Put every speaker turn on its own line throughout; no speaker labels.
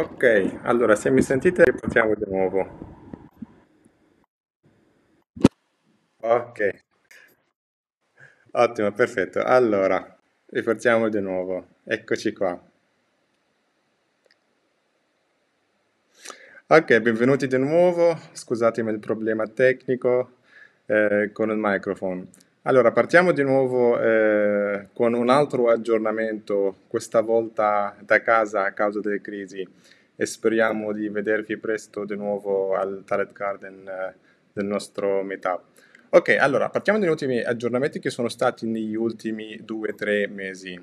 Ok, allora se mi sentite ripartiamo di nuovo. Ok, ottimo, perfetto. Allora, ripartiamo di nuovo. Eccoci qua. Ok, benvenuti di nuovo. Scusatemi il problema tecnico eh, con il microfono. Allora, partiamo di nuovo eh, con un altro aggiornamento, questa volta da casa a causa delle crisi e speriamo di vedervi presto di nuovo al Talent Garden eh, del nostro meetup. Ok, allora, partiamo dagli ultimi aggiornamenti che sono stati negli ultimi 2-3 mesi.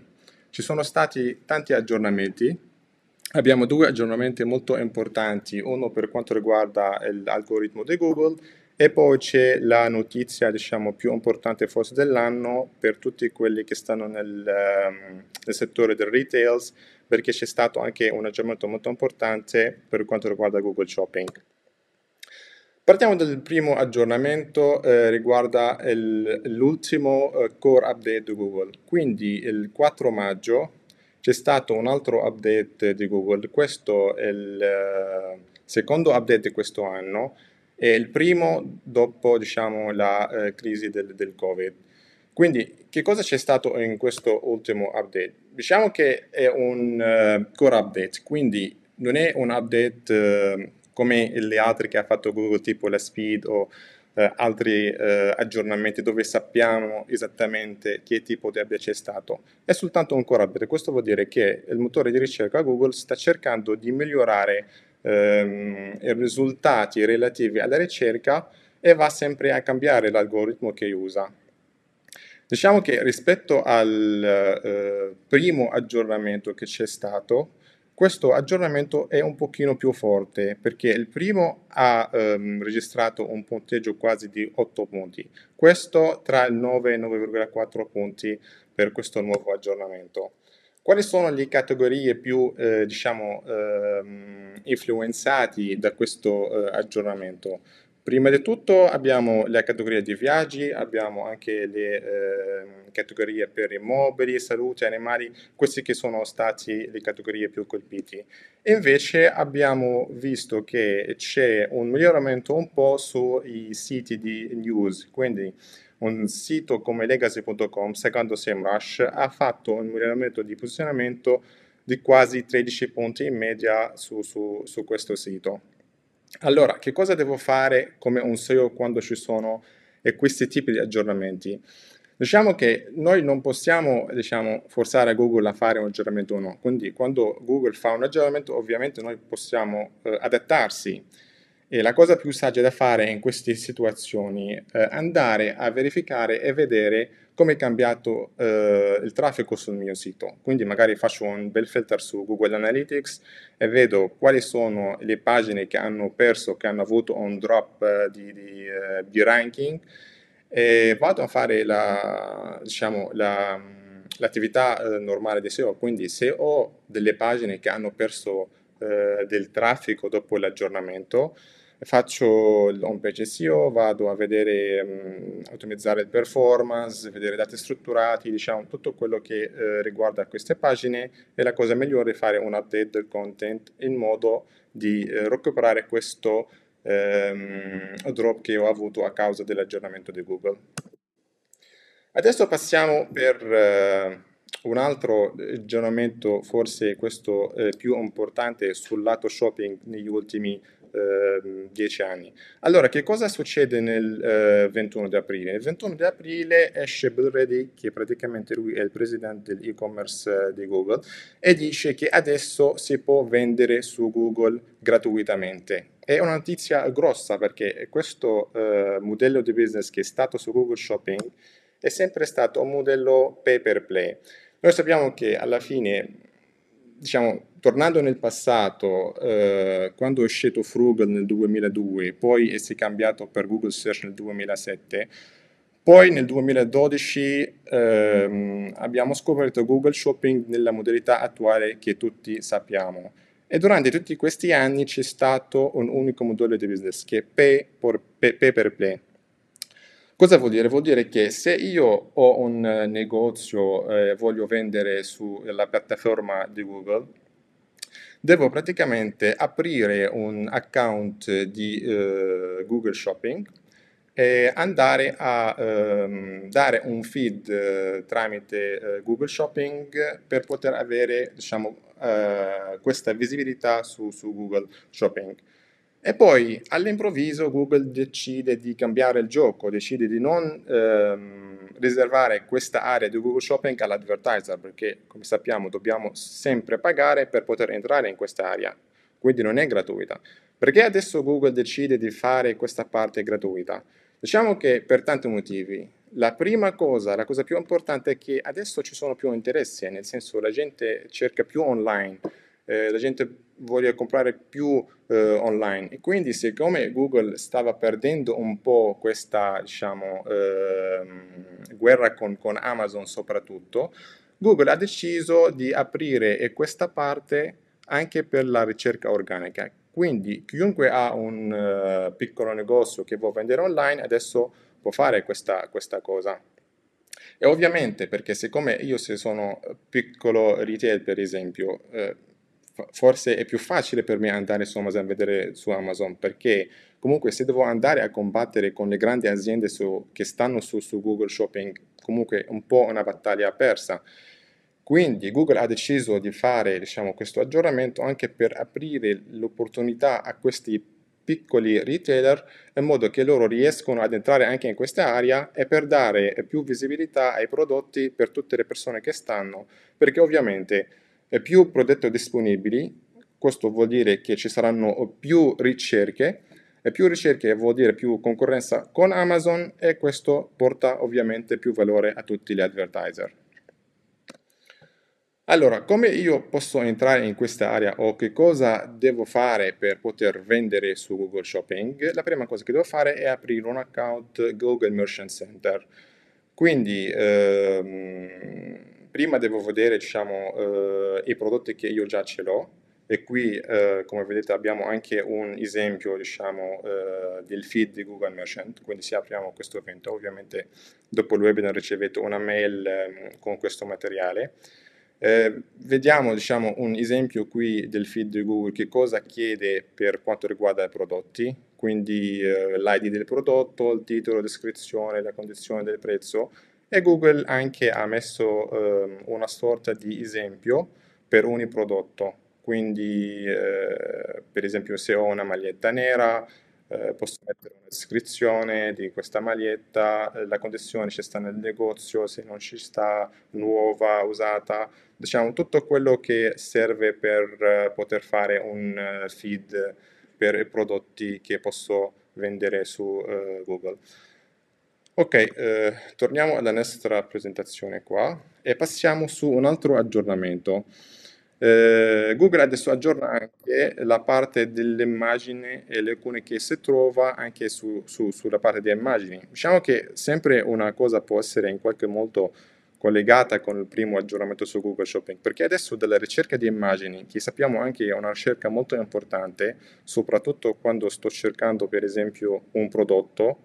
Ci sono stati tanti aggiornamenti, abbiamo due aggiornamenti molto importanti, uno per quanto riguarda l'algoritmo di Google e poi c'è la notizia diciamo, più importante forse dell'anno per tutti quelli che stanno nel, um, nel settore del retail, perché c'è stato anche un aggiornamento molto importante per quanto riguarda Google Shopping. Partiamo dal primo aggiornamento eh, riguarda il, l'ultimo eh, core update di Google. Quindi il 4 maggio c'è stato un altro update di Google, questo è il eh, secondo update di questo anno è il primo dopo diciamo, la eh, crisi del, del, Covid. Quindi che cosa c'è stato in questo ultimo update? Diciamo che è un eh, core update, quindi non è un update eh, come gli altri che ha fatto Google, tipo la Speed o eh, altri eh, aggiornamenti dove sappiamo esattamente che tipo di update c'è stato. È soltanto un core update, questo vuol dire che il motore di ricerca Google sta cercando di migliorare ehm, i risultati relativi alla ricerca e va sempre a cambiare l'algoritmo che usa. Diciamo che rispetto al eh, primo aggiornamento che c'è stato, questo aggiornamento è un pochino più forte perché il primo ha ehm, registrato un punteggio quasi di 8 punti, questo tra il 9 e 9,4 punti per questo nuovo aggiornamento. Quali sono le categorie più eh, diciamo, eh, influenzate da questo eh, aggiornamento? Prima di tutto abbiamo la categoria di viaggi, abbiamo anche le ehm, categorie per immobili, salute, animali, queste che sono state le categorie più colpite. Invece abbiamo visto che c'è un miglioramento un po' sui siti di news, quindi un sito come legacy.com, secondo SEMrush, ha fatto un miglioramento di posizionamento di quasi 13 punti in media su, su, su questo sito. Allora, che cosa devo fare come un SEO quando ci sono questi tipi di aggiornamenti? Diciamo che noi non possiamo diciamo, forzare Google a fare un aggiornamento o no, quindi quando Google fa un aggiornamento ovviamente noi possiamo eh, adattarsi e la cosa più saggia da fare in queste situazioni è eh, andare a verificare e vedere come è cambiato eh, il traffico sul mio sito. Quindi magari faccio un bel filter su Google Analytics e vedo quali sono le pagine che hanno perso, che hanno avuto un drop eh, di, di, eh, di, ranking e vado a fare la, diciamo, la, l'attività eh, normale di SEO. Quindi se ho delle pagine che hanno perso eh, del traffico dopo l'aggiornamento, faccio l'home page SEO, vado a vedere, mh, mm, ottimizzare il performance, vedere dati strutturati, diciamo tutto quello che eh, riguarda queste pagine e la cosa migliore è fare un update del content in modo di eh, recuperare questo ehm, drop che ho avuto a causa dell'aggiornamento di Google. Adesso passiamo per... Eh, un altro aggiornamento, forse questo eh, più importante sul lato shopping negli ultimi eh, dieci anni. Allora, che cosa succede nel eh, 21 di aprile? Il 21 di aprile esce Bill Reddy, che praticamente lui è il presidente dell'e-commerce eh, di Google, e dice che adesso si può vendere su Google gratuitamente. È una notizia grossa perché questo eh, modello di business che è stato su Google Shopping è sempre stato un modello pay per play. Noi sappiamo che alla fine diciamo, tornando nel passato, eh, quando è uscito Frugal nel 2002, poi si è cambiato per Google Search nel 2007, poi nel 2012 ehm, abbiamo scoperto Google Shopping nella modalità attuale che tutti sappiamo. E durante tutti questi anni c'è stato un unico modello di business che è pay, pay per play. Cosa vuol dire? Vuol dire che se io ho un eh, negozio e eh, voglio vendere sulla eh, piattaforma di Google, devo praticamente aprire un account di eh, Google Shopping e andare a ehm, dare un feed eh, tramite eh, Google Shopping per poter avere diciamo, questa visibilità su, su Google Shopping. E poi all'improvviso Google decide di cambiare il gioco, decide di non ehm, riservare questa area di Google Shopping all'advertiser, perché come sappiamo dobbiamo sempre pagare per poter entrare in questa area, quindi non è gratuita. Perché adesso Google decide di fare questa parte gratuita? Diciamo che per tanti motivi. La prima cosa, la cosa più importante è che adesso ci sono più interessi, nel senso la gente cerca più online eh, la gente voglia comprare più eh, online e quindi siccome Google stava perdendo un po' questa diciamo, ehm, guerra con, con Amazon soprattutto, Google ha deciso di aprire questa parte anche per la ricerca organica. Quindi chiunque ha un uh, piccolo negozio che vuole vendere online adesso può fare questa, questa cosa. E ovviamente perché siccome io se sono piccolo retail per esempio eh, forse è più facile per me andare su Amazon, a vedere su Amazon, perché comunque se devo andare a combattere con le grandi aziende su, che stanno su, su Google Shopping, comunque è un po' una battaglia persa. Quindi Google ha deciso di fare diciamo, questo aggiornamento anche per aprire l'opportunità a questi piccoli retailer in modo che loro riescono ad entrare anche in questa area e per dare più visibilità ai prodotti per tutte le persone che stanno, perché ovviamente e più prodotti disponibili, questo vuol dire che ci saranno più ricerche e più ricerche vuol dire più concorrenza con Amazon e questo porta ovviamente più valore a tutti gli advertiser. Allora, come io posso entrare in questa area o che cosa devo fare per poter vendere su Google Shopping? La prima cosa che devo fare è aprire un account Google Merchant Center. Quindi ehm, prima devo vedere diciamo, eh, i prodotti che io già ce l'ho e qui eh, come vedete abbiamo anche un esempio diciamo, eh, del feed di Google Merchant, quindi se apriamo questo evento ovviamente dopo il webinar ricevete una mail ehm, con questo materiale. Eh, vediamo diciamo, un esempio qui del feed di Google, che cosa chiede per quanto riguarda i prodotti, quindi eh, l'ID del prodotto, il titolo, la descrizione, la condizione del prezzo, e Google anche ha messo eh, una sorta di esempio per ogni prodotto. Quindi, eh, per esempio, se ho una maglietta nera, eh, posso mettere una descrizione di questa maglietta, eh, la condizione ci sta nel negozio, se non ci sta, nuova, usata, diciamo tutto quello che serve per eh, poter fare un eh, feed per i prodotti che posso vendere su Google. Ok, eh, torniamo alla nostra presentazione qua e passiamo su un altro aggiornamento. Eh, Google adesso aggiorna anche la parte dell'immagine e le icone che si trova anche su, su, sulla parte delle immagini. Diciamo che sempre una cosa può essere in qualche modo collegata con il primo aggiornamento su Google Shopping, perché adesso della ricerca di immagini, che sappiamo anche è una ricerca molto importante, soprattutto quando sto cercando per esempio un prodotto,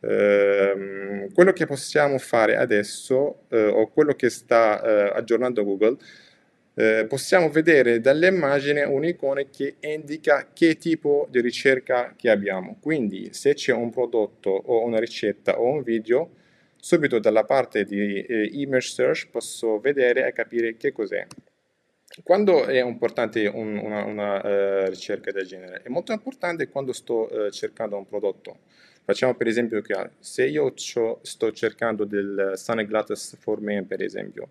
eh, quello che possiamo fare adesso, eh, o quello che sta eh, aggiornando Google, eh, possiamo vedere dall'immagine un'icona che indica che tipo di ricerca che abbiamo. Quindi se c'è un prodotto o una ricetta o un video, subito dalla parte di eh, image search posso vedere e capire che cos'è. Quando è importante un, una, una eh, ricerca del genere? È molto importante quando sto eh, cercando un prodotto. Facciamo per esempio che se io sto cercando del Sun Sunglasses for Men, per esempio,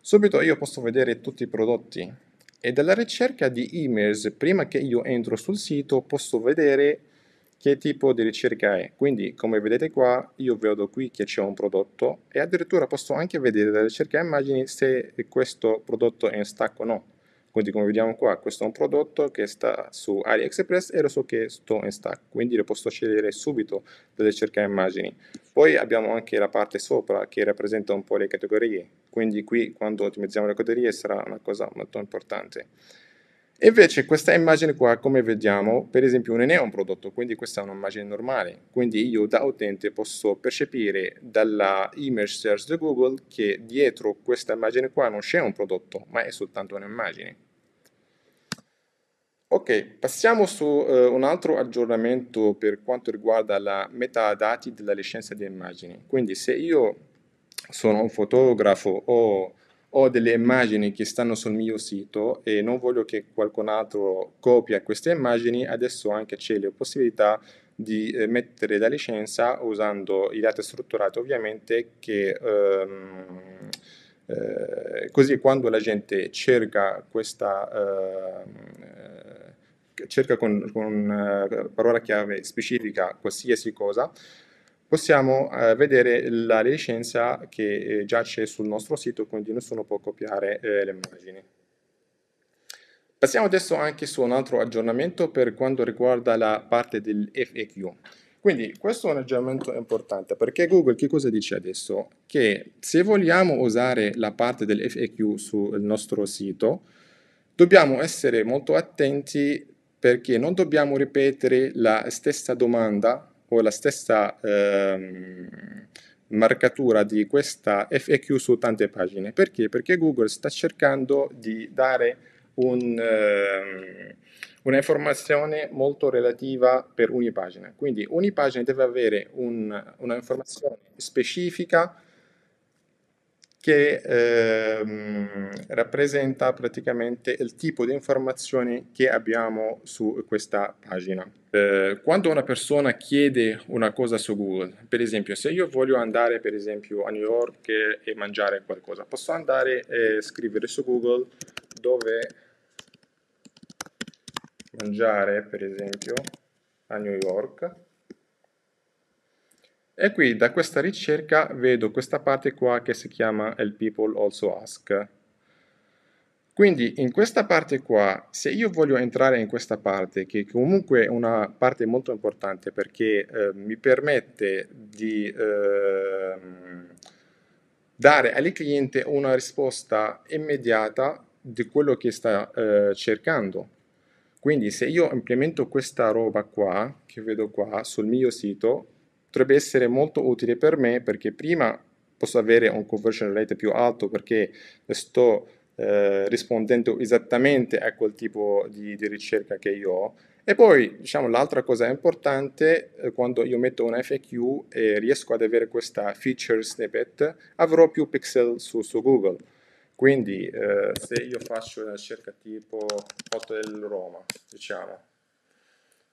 subito io posso vedere tutti i prodotti e dalla ricerca di emails, prima che io entro sul sito, posso vedere che tipo di ricerca è. Quindi, come vedete qua, io vedo qui che c'è un prodotto e addirittura posso anche vedere dalla ricerca immagini se questo prodotto è in stacco o no quindi come vediamo qua questo è un prodotto che sta su AliExpress e lo so che sto in stack quindi lo posso scegliere subito dalle cercare immagini poi abbiamo anche la parte sopra che rappresenta un po' le categorie quindi qui quando ottimizziamo le categorie sarà una cosa molto importante Invece questa immagine qua, come vediamo, per esempio non è un prodotto, quindi questa è un'immagine normale. Quindi io da utente posso percepire dalla image search di Google che dietro questa immagine qua non c'è un prodotto, ma è soltanto un'immagine. Ok, passiamo su uh, un altro aggiornamento per quanto riguarda la metadati della licenza di immagini. Quindi se io sono un fotografo o ho delle immagini che stanno sul mio sito e non voglio che qualcun altro copia queste immagini, adesso anche c'è la possibilità di eh, mettere la licenza usando i dati strutturati ovviamente che ehm, eh, così quando la gente cerca questa eh, cerca con, con eh, parola chiave specifica qualsiasi cosa possiamo eh, vedere la licenza che eh, già sul nostro sito, quindi nessuno può copiare eh, le immagini. Passiamo adesso anche su un altro aggiornamento per quanto riguarda la parte del FAQ. Quindi questo è un aggiornamento importante perché Google che cosa dice adesso? Che se vogliamo usare la parte del FAQ sul nostro sito, dobbiamo essere molto attenti perché non dobbiamo ripetere la stessa domanda o la stessa ehm, marcatura di questa FAQ su tante pagine. Perché? Perché Google sta cercando di dare un, ehm, una molto relativa per ogni pagina. Quindi ogni pagina deve avere un, una informazione specifica che ehm, rappresenta praticamente il tipo di informazioni che abbiamo su questa pagina. Eh, quando una persona chiede una cosa su Google, per esempio se io voglio andare per esempio a New York e, e mangiare qualcosa, posso andare e scrivere su Google dove mangiare per esempio a New York e qui da questa ricerca vedo questa parte qua che si chiama El People Also Ask. Quindi in questa parte qua, se io voglio entrare in questa parte, che comunque è una parte molto importante perché eh, mi permette di eh, dare al cliente una risposta immediata di quello che sta eh, cercando. Quindi se io implemento questa roba qua, che vedo qua sul mio sito, potrebbe essere molto utile per me perché prima posso avere un conversion rate più alto perché sto eh, rispondendo esattamente a quel tipo di, di, ricerca che io ho. E poi, diciamo, l'altra cosa importante, eh, quando io metto un FAQ e riesco ad avere questa feature snippet, avrò più pixel su, su Google. Quindi, eh, se io faccio una ricerca tipo hotel Roma, diciamo,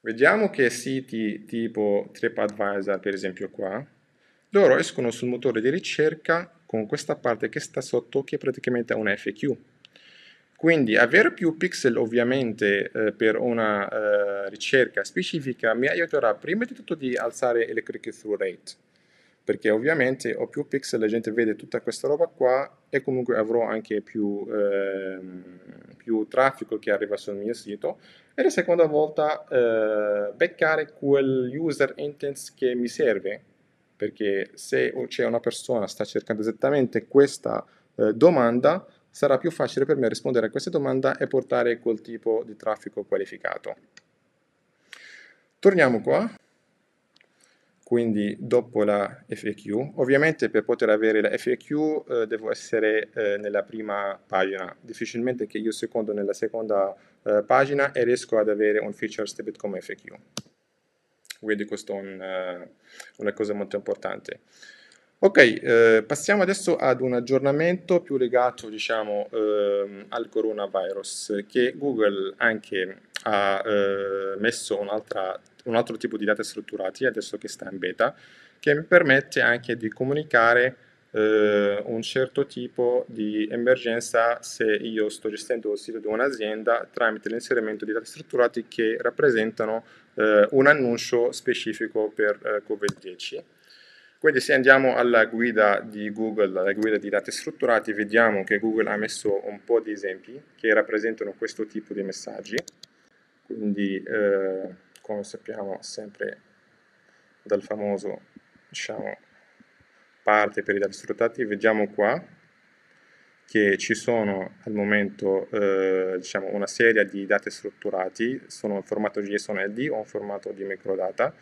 Vediamo che siti tipo TripAdvisor, per esempio qua, loro escono sul motore di ricerca con questa parte che sta sotto, che è praticamente un FQ. Quindi avere più pixel ovviamente eh, per una eh, ricerca specifica mi aiuterà prima di tutto di alzare il click-through rate perché ovviamente ho più pixel, la gente vede tutta questa roba qua e comunque avrò anche più, ehm, più traffico che arriva sul mio sito e la seconda volta eh, beccare quel user intent che mi serve perché se c'è una persona che sta cercando esattamente questa eh, domanda sarà più facile per me rispondere a questa domanda e portare quel tipo di traffico qualificato torniamo qua quindi dopo la FAQ. Ovviamente per poter avere la FAQ eh, devo essere eh, nella prima pagina, difficilmente che io secondo nella seconda eh, pagina e riesco ad avere un feature step come FAQ. Quindi questa è un, eh, una cosa molto importante. Ok, eh, passiamo adesso ad un aggiornamento più legato diciamo, ehm, al coronavirus che Google anche ha eh, messo un altro tipo di dati strutturati, adesso che sta in beta, che mi permette anche di comunicare eh, un certo tipo di emergenza se io sto gestendo il sito di un'azienda tramite l'inserimento di dati strutturati che rappresentano eh, un annuncio specifico per eh, Covid-10. Quindi se andiamo alla guida di Google, alla guida di dati strutturati, vediamo che Google ha messo un po' di esempi che rappresentano questo tipo di messaggi quindi eh, come sappiamo sempre dal famoso diciamo, parte per i dati sfruttati vediamo qua che ci sono al momento eh, diciamo, una serie di dati strutturati sono in formato JSON LD o in formato di microdata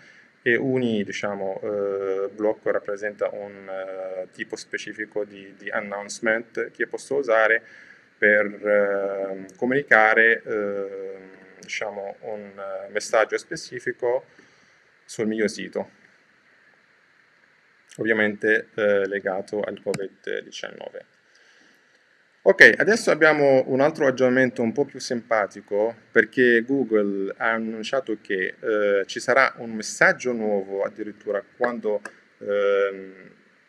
e ogni diciamo, eh, blocco rappresenta un eh, tipo specifico di, di, announcement che posso usare per eh, comunicare ehm, diciamo, un eh, messaggio specifico sul mio sito, ovviamente eh, legato al Covid-19. Ok, adesso abbiamo un altro aggiornamento un po' più simpatico perché Google ha annunciato che eh, ci sarà un messaggio nuovo addirittura quando eh,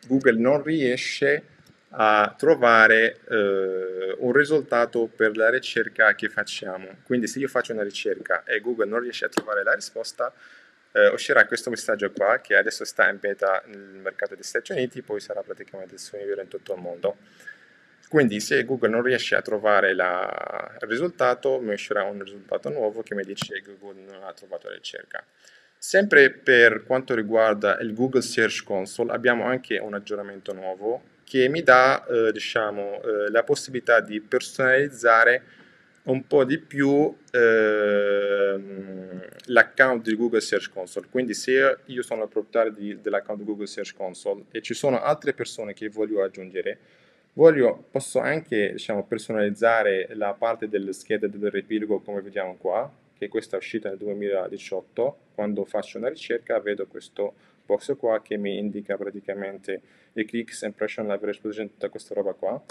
Google non riesce a trovare eh, un risultato per la ricerca che facciamo. Quindi se io faccio una ricerca e Google non riesce a trovare la risposta, eh, uscirà questo messaggio qua che adesso sta in beta nel mercato degli Stati Uniti, poi sarà praticamente disponibile in tutto il mondo. Quindi se Google non riesce a trovare la, il risultato, mi uscirà un risultato nuovo che mi dice che Google non ha trovato la ricerca. Sempre per quanto riguarda il Google Search Console abbiamo anche un aggiornamento nuovo che mi dà eh, diciamo, eh, la possibilità di personalizzare un po' di più ehm, l'account di Google Search Console. Quindi se io sono il proprietario di, dell'account di Google Search Console e ci sono altre persone che voglio aggiungere, voglio, posso anche diciamo, personalizzare la parte delle scheda del riepilogo come vediamo qua, che questa è uscita nel 2018, quando faccio una ricerca vedo questo box qua che mi indica praticamente i clicks, impression, average position, tutta questa roba qua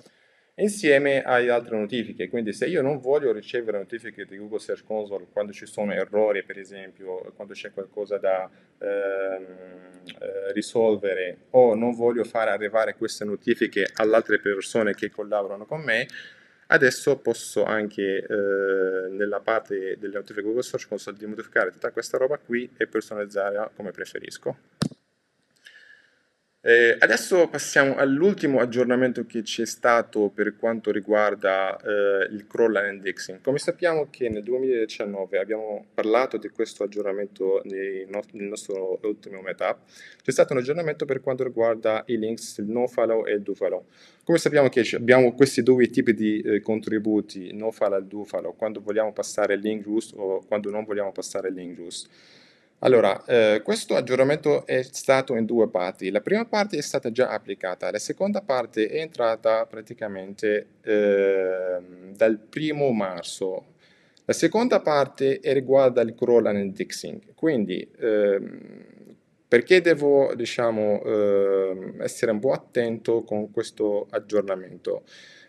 insieme alle altre notifiche. Quindi se io non voglio ricevere notifiche di Google Search Console quando ci sono errori, per esempio, quando c'è qualcosa da ehm, eh, risolvere o non voglio far arrivare queste notifiche alle altre persone che collaborano con me, Adesso posso anche eh, nella parte delle notifiche Google Search posso modificare tutta questa roba qui e personalizzarla come preferisco. Eh, adesso passiamo all'ultimo aggiornamento che c'è stato per quanto riguarda eh, il crawl and indexing. Come sappiamo che nel 2019 abbiamo parlato di questo aggiornamento nel nostro ultimo meetup, c'è stato un aggiornamento per quanto riguarda i links il nofollow e il dofollow. Come sappiamo che abbiamo questi due tipi di eh, contributi, nofollow e dofollow, quando vogliamo passare il link giusto o quando non vogliamo passare il link giusto. Allora, eh, questo aggiornamento è stato in due parti. La prima parte è stata già applicata, la seconda parte è entrata praticamente eh, dal primo marzo. La seconda parte riguarda il crawl and indexing, quindi eh, perché devo diciamo, ehm, essere un po' attento con questo aggiornamento?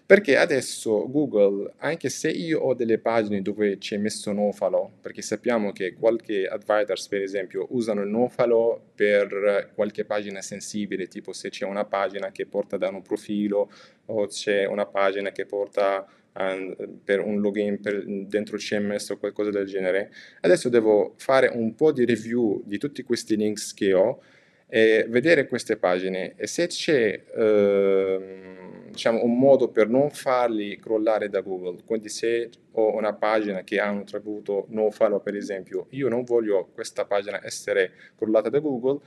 Perché adesso Google, anche se io ho delle pagine dove c'è messo nofalo, perché sappiamo che qualche advertise, per esempio, usano il nofalo per qualche pagina sensibile, tipo se c'è una pagina che porta da un profilo o c'è una pagina che porta ehm, per un login per, dentro CMS o qualcosa del genere. Adesso devo fare un po' di review di tutti questi links che ho e vedere queste pagine e se c'è eh, diciamo, un modo per non farli crollare da Google. Quindi se ho una pagina che ha un attributo nofollow, per esempio, io non voglio questa pagina essere crollata da Google,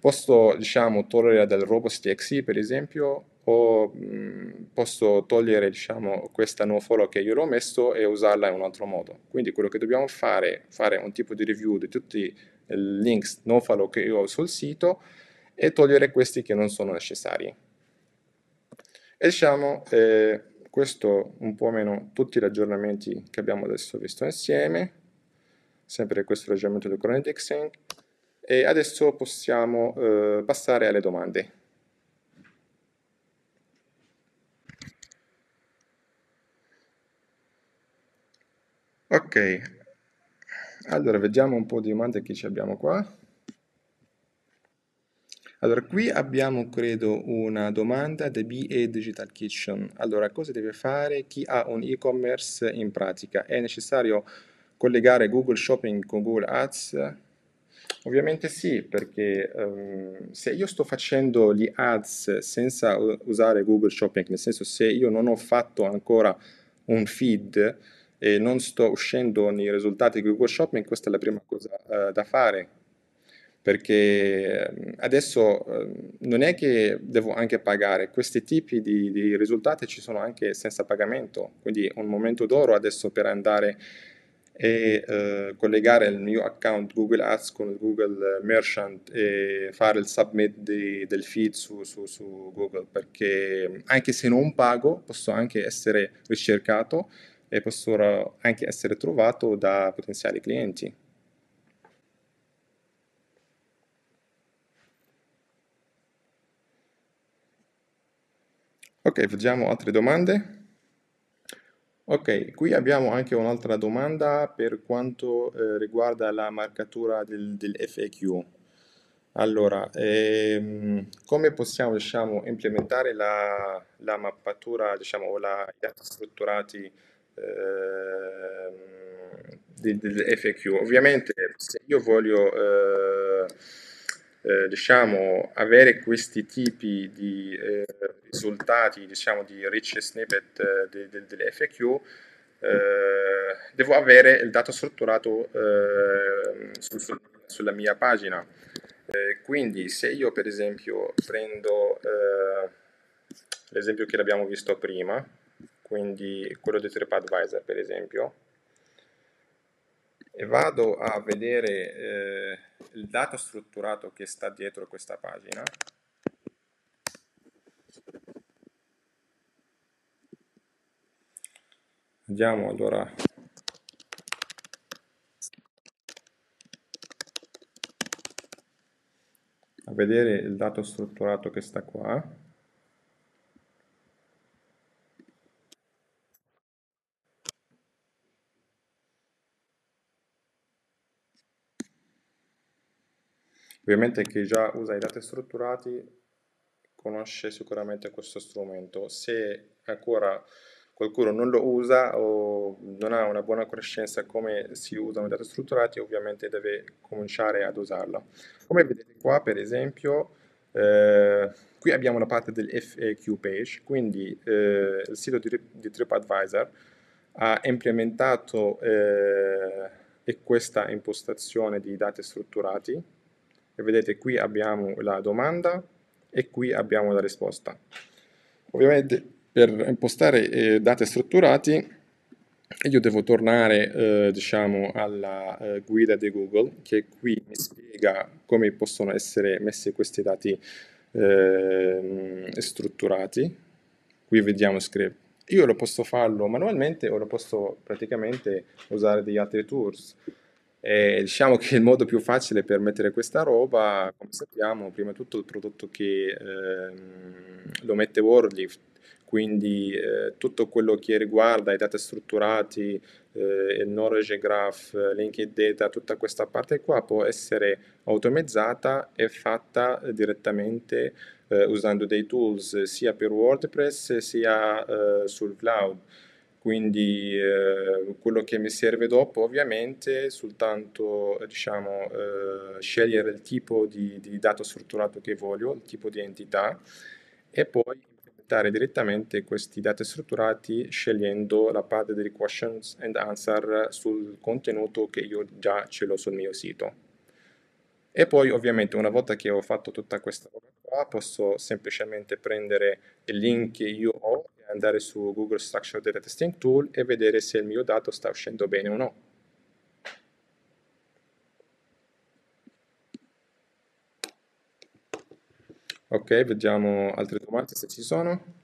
posso diciamo, togliere dal robots.txt, per esempio, o mm, posso togliere diciamo, questa nofollow che io l'ho messo e usarla in un altro modo. Quindi quello che dobbiamo fare è fare un tipo di review di tutti i links nofollow che io ho sul sito e togliere questi che non sono necessari. E diciamo, eh, questo un po' meno tutti gli aggiornamenti che abbiamo adesso visto insieme, sempre questo ragionamento del current indexing, e adesso possiamo eh, passare alle domande. Ok, allora vediamo un po' di domande che ci abbiamo qua. Allora, qui abbiamo, credo, una domanda da BA Digital Kitchen. Allora, cosa deve fare chi ha un e-commerce in pratica? È necessario collegare Google Shopping con Google Ads? Ovviamente sì, perché um, se io sto facendo gli ads senza usare Google Shopping, nel senso se io non ho fatto ancora un feed e non sto uscendo nei risultati di Google Shopping, questa è la prima cosa uh, da fare perché ehm, adesso ehm, non è che devo anche pagare, questi tipi di, di risultati ci sono anche senza pagamento, quindi un momento d'oro adesso per andare e eh, collegare il mio account Google Ads con il Google Merchant e fare il submit di, del feed su, su, su, Google perché anche se non pago posso anche essere ricercato e posso anche essere trovato da potenziali clienti. Ok, facciamo altre domande. Ok, qui abbiamo anche un'altra domanda per quanto eh, riguarda la marcatura del, del FAQ. Allora, ehm, come possiamo diciamo, implementare la, la mappatura, diciamo, o la, i dati strutturati ehm, del, del FAQ? Ovviamente se io voglio eh, eh, diciamo, avere questi tipi di eh, risultati, diciamo, di rich snippet eh, de, de, delle FAQ, eh, devo avere il dato strutturato su, eh, su, sulla mia pagina. Eh, quindi se io per esempio prendo l'esempio che l'abbiamo visto prima, quindi quello di TripAdvisor per esempio, e vado a vedere eh, il dato strutturato che sta dietro questa pagina, andiamo allora a vedere il dato strutturato che sta qua Ovviamente chi già usa i dati strutturati conosce sicuramente questo strumento. Se ancora qualcuno non lo usa o non ha una buona conoscenza come si usano i dati strutturati, ovviamente deve cominciare ad usarlo Come vedete qua, per esempio, eh, qui abbiamo la parte del FAQ page, quindi eh, il sito di, di TripAdvisor ha implementato eh, questa impostazione di dati strutturati e vedete qui abbiamo la domanda e qui abbiamo la risposta. Ovviamente per impostare eh, date strutturati io devo tornare eh, diciamo alla eh, guida di Google che qui mi spiega come possono essere messi questi dati ehm, strutturati. Qui vediamo script. Io lo posso farlo manualmente o lo posso praticamente usare degli altri tools. E diciamo che il modo più facile per mettere questa roba, come sappiamo, prima di tutto il prodotto che ehm, lo mette Wordlift, quindi eh, tutto quello che riguarda i dati strutturati, eh, il knowledge graph, linked data, tutta questa parte qua può essere automatizzata e fatta direttamente eh, usando dei tools sia per WordPress sia eh, sul cloud quindi eh, quello che mi serve dopo ovviamente è soltanto diciamo, eh, scegliere il tipo di, di, dato strutturato che voglio, il tipo di entità e poi implementare direttamente questi dati strutturati scegliendo la parte delle questions and answer sul contenuto che io già ce l'ho sul mio sito. E poi ovviamente una volta che ho fatto tutta questa roba qua posso semplicemente prendere il link che io ho andare su Google Structure Data Testing Tool e vedere se il mio dato sta uscendo bene o no. Ok, vediamo altre domande se ci sono.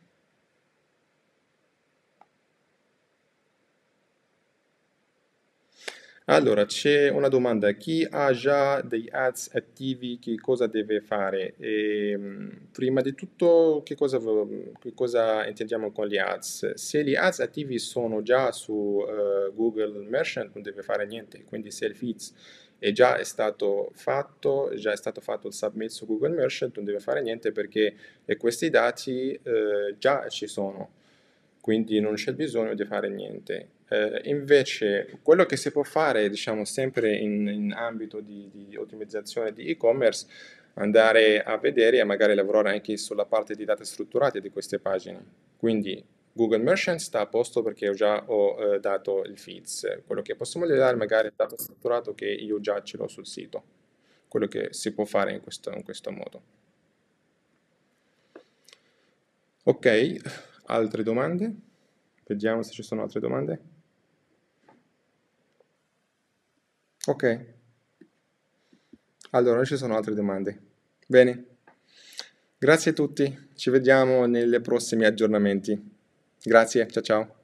Allora, c'è una domanda. Chi ha già degli ads attivi, che cosa deve fare? E, ehm, prima di tutto, che cosa, che cosa, intendiamo con gli ads? Se gli ads attivi sono già su uh, Google Merchant, non deve fare niente. Quindi se il feed è già stato fatto, già è stato fatto il submit su Google Merchant, non deve fare niente perché eh, questi dati uh, già ci sono quindi non c'è bisogno di fare niente. Eh, invece, quello che si può fare, diciamo, sempre in, in ambito di, di, ottimizzazione di e-commerce, andare a vedere e magari lavorare anche sulla parte di date strutturate di queste pagine. Quindi Google Merchant sta a posto perché io già ho eh, dato il feeds. Quello che posso modellare magari è il dato strutturato che io già ce l'ho sul sito. Quello che si può fare in questo, in questo modo. Ok, Altre domande? Vediamo se ci sono altre domande. Ok. Allora, non ci sono altre domande. Bene. Grazie a tutti, ci vediamo nei prossimi aggiornamenti. Grazie, ciao ciao.